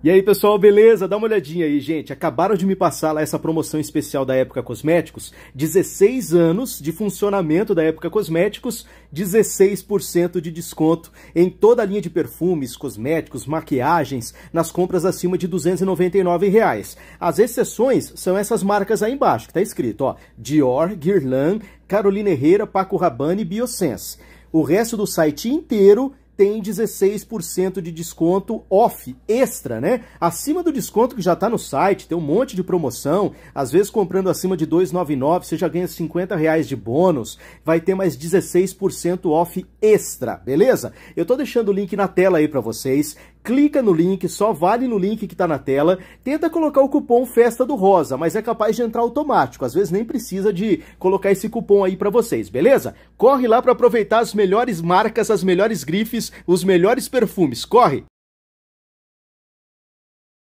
E aí, pessoal, beleza? Dá uma olhadinha aí, gente. Acabaram de me passar lá essa promoção especial da Época Cosméticos. 16 anos de funcionamento da Época Cosméticos, 16% de desconto em toda a linha de perfumes, cosméticos, maquiagens, nas compras acima de R$ 299. As exceções são essas marcas aí embaixo, que tá escrito, ó. Dior, Guerlain, Carolina Herrera, Paco Rabanne e Biosense. O resto do site inteiro tem 16% de desconto off, extra, né? Acima do desconto que já está no site, tem um monte de promoção. Às vezes comprando acima de 2,99 você já ganha 50 reais de bônus. Vai ter mais 16% off extra, beleza? Eu tô deixando o link na tela aí para vocês. Clica no link, só vale no link que está na tela. Tenta colocar o cupom Festa do Rosa, mas é capaz de entrar automático. Às vezes nem precisa de colocar esse cupom aí para vocês, beleza? Corre lá para aproveitar as melhores marcas, as melhores grifes os melhores perfumes. Corre!